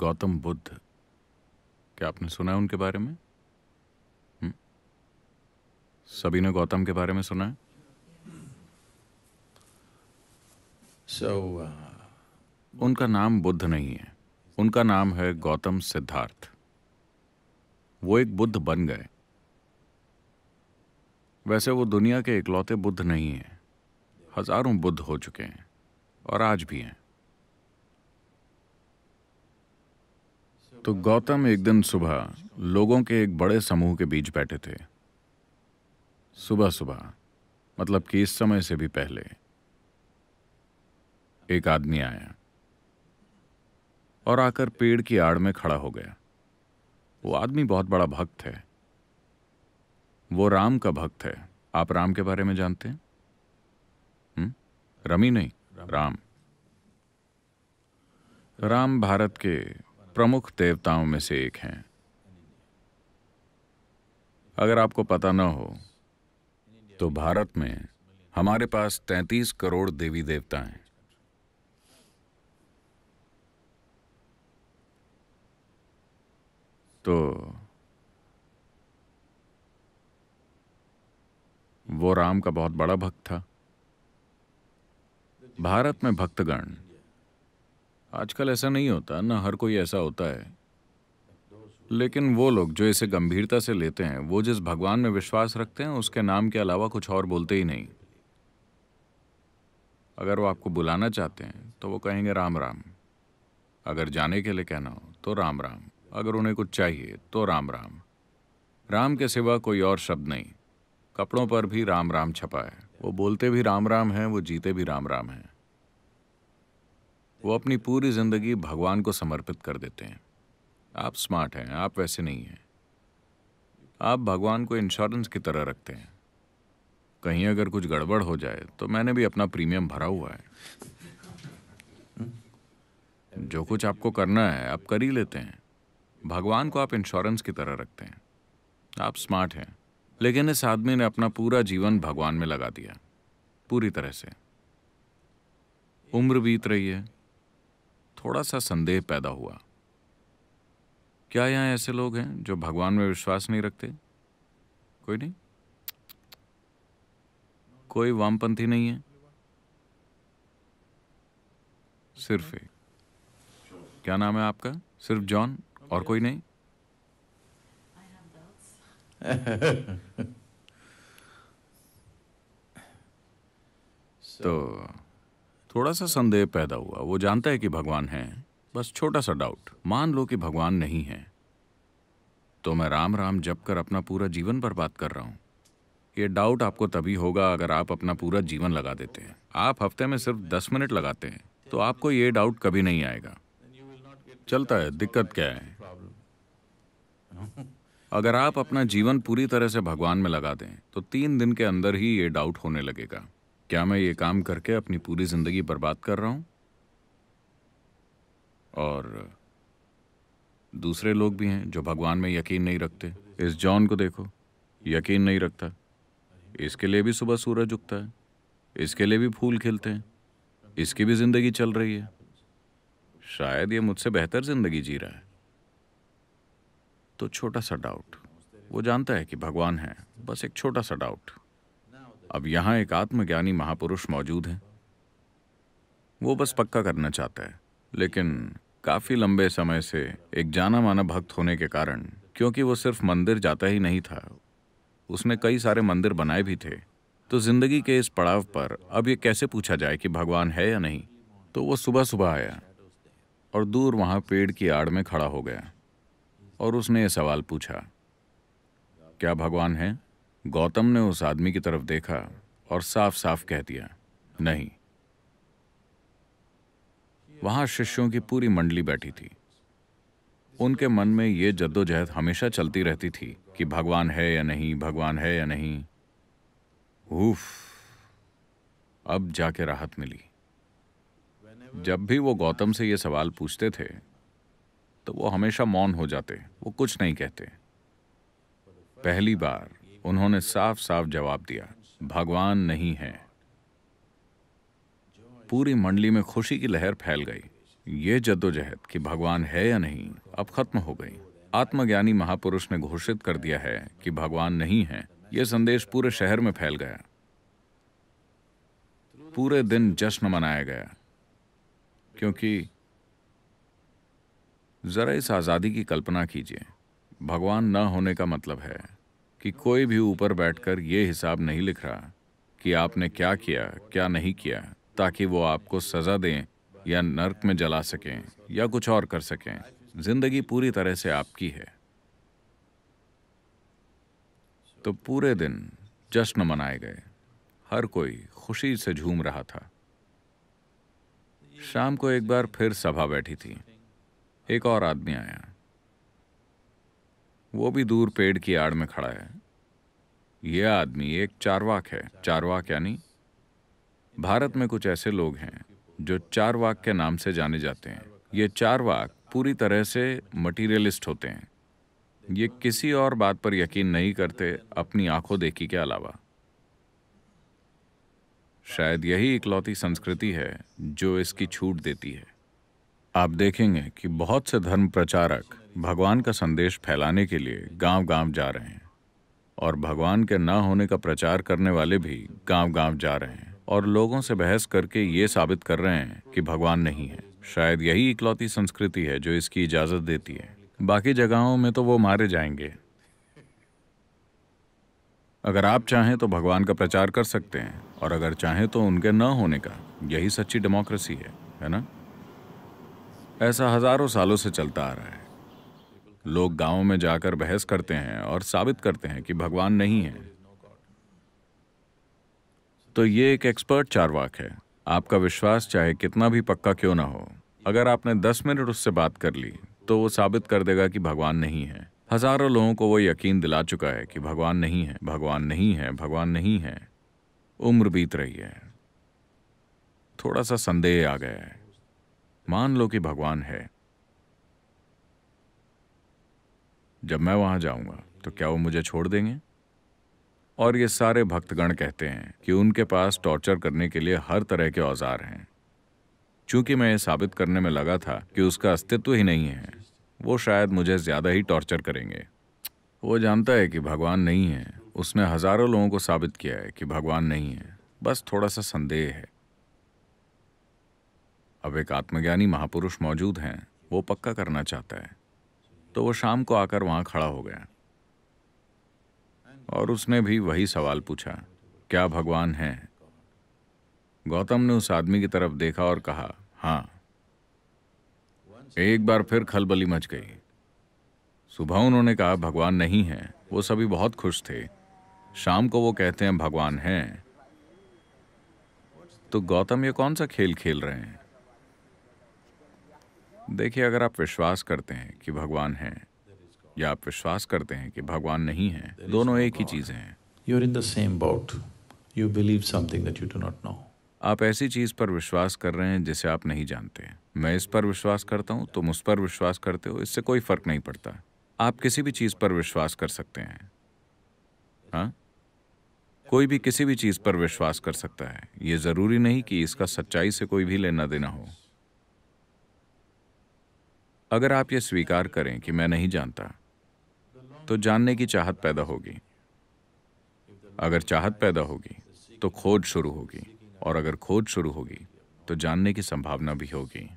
गौतम बुद्ध क्या आपने सुना है उनके बारे में हुँ? हम्म? सभी ने गौतम के बारे में सुना है so, uh, उनका नाम बुद्ध नहीं है उनका नाम है गौतम सिद्धार्थ वो एक बुद्ध बन गए वैसे वो दुनिया के इकलौते बुद्ध नहीं है हजारों बुद्ध हो चुके हैं और आज भी हैं तो गौतम एक दिन सुबह लोगों के एक बड़े समूह के बीच बैठे थे सुबह सुबह मतलब कि इस समय से भी पहले एक आदमी आया और आकर पेड़ की आड़ में खड़ा हो गया वो आदमी बहुत बड़ा भक्त है वो राम का भक्त है आप राम के बारे में जानते हैं हुँ? हम्म? रमी नहीं राम राम भारत के प्रमुख देवताओं में से एक हैं अगर आपको पता न हो तो भारत में हमारे पास 33 करोड़ देवी देवता हैं तो वो राम का बहुत बड़ा भक्त था भारत में भक्तगण आजकल ऐसा नहीं होता ना हर कोई ऐसा होता है लेकिन वो लोग जो इसे गंभीरता से लेते हैं वो जिस भगवान में विश्वास रखते हैं उसके नाम के अलावा कुछ और बोलते ही नहीं अगर वो आपको बुलाना चाहते हैं तो वो कहेंगे राम राम अगर जाने के लिए कहना हो तो राम राम अगर उन्हें कुछ चाहिए तो राम राम राम के सिवा कोई और शब्द नहीं कपड़ों पर भी राम राम छपा है वो बोलते भी राम राम हैं वो जीते भी राम राम हैं वो अपनी पूरी जिंदगी भगवान को समर्पित कर देते हैं आप स्मार्ट हैं आप वैसे नहीं हैं आप भगवान को इंश्योरेंस की तरह रखते हैं कहीं अगर कुछ गड़बड़ हो जाए तो मैंने भी अपना प्रीमियम भरा हुआ है जो कुछ आपको करना है आप कर ही लेते हैं भगवान को आप इंश्योरेंस की तरह रखते हैं आप स्मार्ट हैं लेकिन इस आदमी ने अपना पूरा जीवन भगवान में लगा दिया पूरी तरह से उम्र बीत रही है थोड़ा सा संदेह पैदा हुआ क्या यहाँ ऐसे लोग हैं जो भगवान में विश्वास नहीं रखते कोई नहीं कोई वामपंथी नहीं है सिर्फ एक क्या नाम है आपका सिर्फ जॉन और कोई नहीं तो थोड़ा सा संदेह पैदा हुआ वो जानता है कि भगवान है बस छोटा सा डाउट मान लो कि भगवान नहीं है तो मैं राम राम जप कर अपना पूरा जीवन बर्बाद कर रहा हूँ ये डाउट आपको तभी होगा अगर आप अपना पूरा जीवन लगा देते हैं आप हफ्ते में सिर्फ दस मिनट लगाते हैं तो आपको ये डाउट कभी नहीं आएगा चलता है दिक्कत क्या है अगर आप अपना जीवन पूरी तरह से भगवान में लगा दें तो तीन दिन के अंदर ही ये डाउट होने लगेगा क्या मैं ये काम करके अपनी पूरी जिंदगी बर्बाद कर रहा हूं और दूसरे लोग भी हैं जो भगवान में यकीन नहीं रखते इस जॉन को देखो यकीन नहीं रखता इसके लिए भी सुबह सूरज उगता है इसके लिए भी फूल खिलते हैं इसकी भी जिंदगी चल रही है शायद ये मुझसे बेहतर जिंदगी जी रहा है तो छोटा सा डाउट वो जानता है कि भगवान है बस एक छोटा सा डाउट अब यहाँ एक आत्मज्ञानी महापुरुष मौजूद है वो बस पक्का करना चाहता है लेकिन काफ़ी लंबे समय से एक जाना माना भक्त होने के कारण क्योंकि वो सिर्फ मंदिर जाता ही नहीं था उसने कई सारे मंदिर बनाए भी थे तो जिंदगी के इस पड़ाव पर अब ये कैसे पूछा जाए कि भगवान है या नहीं तो वो सुबह सुबह आया और दूर वहां पेड़ की आड़ में खड़ा हो गया और उसने ये सवाल पूछा क्या भगवान है गौतम ने उस आदमी की तरफ देखा और साफ साफ कह दिया नहीं वहां शिष्यों की पूरी मंडली बैठी थी उनके मन में ये जद्दोजहद हमेशा चलती रहती थी कि भगवान है या नहीं भगवान है या नहीं उफ, अब जाके राहत मिली जब भी वो गौतम से ये सवाल पूछते थे तो वो हमेशा मौन हो जाते वो कुछ नहीं कहते पहली बार उन्होंने साफ साफ जवाब दिया भगवान नहीं है पूरी मंडली में खुशी की लहर फैल गई ये जद्दोजहद कि भगवान है या नहीं अब खत्म हो गई आत्मज्ञानी महापुरुष ने घोषित कर दिया है कि भगवान नहीं है यह संदेश पूरे शहर में फैल गया पूरे दिन जश्न मनाया गया क्योंकि जरा इस आज़ादी की कल्पना कीजिए भगवान न होने का मतलब है कि कोई भी ऊपर बैठकर ये हिसाब नहीं लिख रहा कि आपने क्या किया क्या नहीं किया ताकि वो आपको सजा दें या नर्क में जला सकें या कुछ और कर सकें जिंदगी पूरी तरह से आपकी है तो पूरे दिन जश्न मनाए गए हर कोई खुशी से झूम रहा था शाम को एक बार फिर सभा बैठी थी एक और आदमी आया वो भी दूर पेड़ की आड़ में खड़ा है यह आदमी एक चारवाक है चारवाक यानी भारत में कुछ ऐसे लोग हैं जो चारवाक के नाम से जाने जाते हैं ये चारवाक पूरी तरह से मटीरियलिस्ट होते हैं ये किसी और बात पर यकीन नहीं करते अपनी आंखों देखी के अलावा शायद यही इकलौती संस्कृति है जो इसकी छूट देती है आप देखेंगे कि बहुत से धर्म प्रचारक भगवान का संदेश फैलाने के लिए गांव-गांव जा रहे हैं और भगवान के ना होने का प्रचार करने वाले भी गांव-गांव जा रहे हैं और लोगों से बहस करके ये साबित कर रहे हैं कि भगवान नहीं है शायद यही इकलौती संस्कृति है जो इसकी इजाज़त देती है बाकी जगहों में तो वो मारे जाएंगे अगर आप चाहें तो भगवान का प्रचार कर सकते हैं और अगर चाहें तो उनके न होने का यही सच्ची डेमोक्रेसी है है ना ऐसा हजारों सालों से चलता आ रहा है लोग गांव में जाकर बहस करते हैं और साबित करते हैं कि भगवान नहीं है तो ये एक एक्सपर्ट चारवाक है आपका विश्वास चाहे कितना भी पक्का क्यों ना हो अगर आपने दस मिनट उससे बात कर ली तो वो साबित कर देगा कि भगवान नहीं है हजारों लोगों को वो यकीन दिला चुका है कि भगवान नहीं है भगवान नहीं है भगवान नहीं है उम्र बीत रही है थोड़ा सा संदेह आ गया है मान लो कि भगवान है जब मैं वहां जाऊंगा तो क्या वो मुझे छोड़ देंगे और ये सारे भक्तगण कहते हैं कि उनके पास टॉर्चर करने के लिए हर तरह के औजार हैं चूंकि मैं ये साबित करने में लगा था कि उसका अस्तित्व ही नहीं है वो शायद मुझे ज़्यादा ही टॉर्चर करेंगे वो जानता है कि भगवान नहीं है उसने हज़ारों लोगों को साबित किया है कि भगवान नहीं है बस थोड़ा सा संदेह है अब एक आत्मज्ञानी महापुरुष मौजूद हैं वो पक्का करना चाहता है तो वो शाम को आकर वहाँ खड़ा हो गया और उसने भी वही सवाल पूछा क्या भगवान है गौतम ने उस आदमी की तरफ देखा और कहा हाँ एक बार फिर खलबली मच गई सुबह उन्होंने कहा भगवान नहीं है वो सभी बहुत खुश थे शाम को वो कहते हैं भगवान हैं तो गौतम ये कौन सा खेल खेल रहे हैं देखिए अगर आप विश्वास करते हैं कि भगवान है या आप विश्वास करते हैं कि भगवान नहीं है दोनों एक ही चीज़ें हैं you're in the same bout you believe something that you do not know आप ऐसी चीज़ पर विश्वास कर रहे हैं जिसे आप नहीं जानते मैं इस पर विश्वास करता हूँ तुम उस पर विश्वास करते हो इससे कोई फर्क नहीं पड़ता आप किसी भी चीज़ पर विश्वास कर सकते हैं हाँ कोई भी किसी भी चीज़ पर विश्वास कर सकता है ये ज़रूरी नहीं कि इसका सच्चाई से कोई भी लेना देना हो अगर आप ये स्वीकार करें कि मैं नहीं जानता तो जानने की चाहत पैदा होगी अगर चाहत पैदा होगी तो खोज शुरू होगी और अगर खोज शुरू होगी तो जानने की संभावना भी होगी